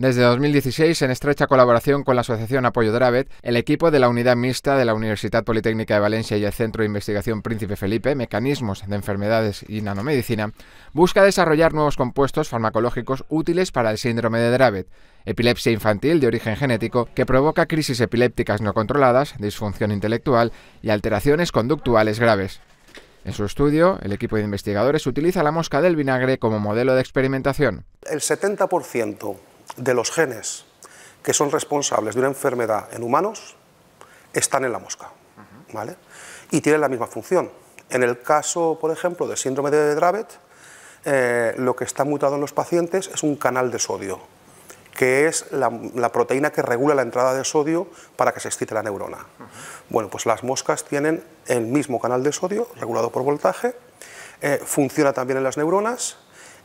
Desde 2016, en estrecha colaboración con la Asociación Apoyo Dravet, el equipo de la Unidad Mixta de la Universidad Politécnica de Valencia y el Centro de Investigación Príncipe Felipe, Mecanismos de Enfermedades y Nanomedicina, busca desarrollar nuevos compuestos farmacológicos útiles para el síndrome de Dravet, epilepsia infantil de origen genético que provoca crisis epilépticas no controladas, disfunción intelectual y alteraciones conductuales graves. En su estudio, el equipo de investigadores utiliza la mosca del vinagre como modelo de experimentación. El 70% de los genes que son responsables de una enfermedad en humanos están en la mosca, ¿vale? Y tienen la misma función. En el caso, por ejemplo, del síndrome de Dravet, eh, lo que está mutado en los pacientes es un canal de sodio, que es la, proteína que regula la entrada de sodio para que se excite la neurona. Bueno, pues las moscas tienen el mismo canal de sodio regulado por voltaje, eh, funciona también en las neuronas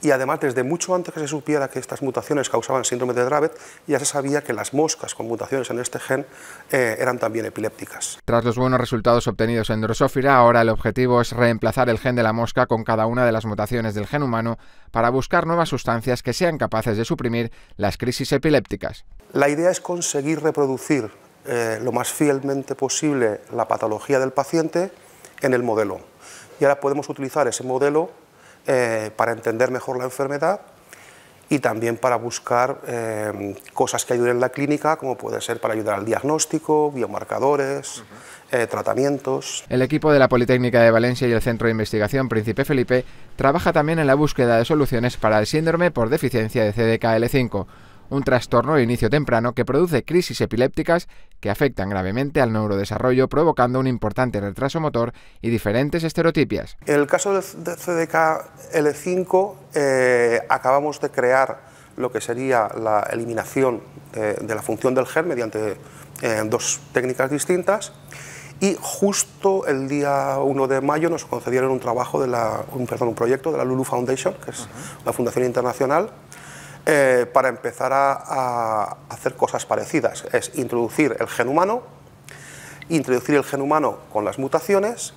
y además desde mucho antes que se supiera que estas mutaciones causaban síndrome de Dravet, ya se sabía que las moscas con mutaciones en este gen eh, eran también epilépticas. Tras los buenos resultados obtenidos en Drosophila, ahora el objetivo es reemplazar el gen de la mosca con cada una de las mutaciones del gen humano para buscar nuevas sustancias que sean capaces de suprimir las crisis epilépticas. La idea es conseguir reproducir eh, lo más fielmente posible la patología del paciente en el modelo. Y ahora podemos utilizar ese modelo eh, para entender mejor la enfermedad y también para buscar eh, cosas que ayuden en la clínica, como puede ser para ayudar al diagnóstico, biomarcadores, eh, tratamientos. El equipo de la Politécnica de Valencia y el Centro de Investigación Príncipe Felipe trabaja también en la búsqueda de soluciones para el síndrome por deficiencia de CDKL5 un trastorno de inicio temprano que produce crisis epilépticas que afectan gravemente al neurodesarrollo, provocando un importante retraso motor y diferentes estereotipias. En el caso del CDK L5, acabamos de crear lo que sería la eliminación de, la función del gen mediante eh, dos técnicas distintas. Y justo el día 1 de mayo nos concedieron un trabajo de un, perdón, un proyecto de la Lulu Foundation, que es la fundación internacional, eh, para empezar a, hacer cosas parecidas. Es introducir el gen humano, introducir el gen humano con las mutaciones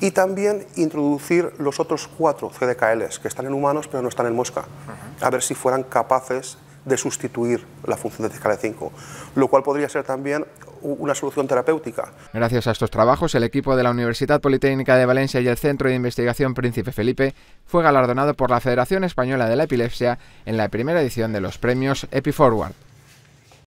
y también introducir los otros cuatro CDKLs que están en humanos pero no están en mosca, a ver si fueran capaces de sustituir la función de CDKL5, lo cual podría ser también una solución terapéutica. Gracias a estos trabajos, el equipo de la Universidad Politécnica de Valencia y el Centro de Investigación Príncipe Felipe fue galardonado por la Federación Española de la Epilepsia en la primera edición de los premios EpiForward.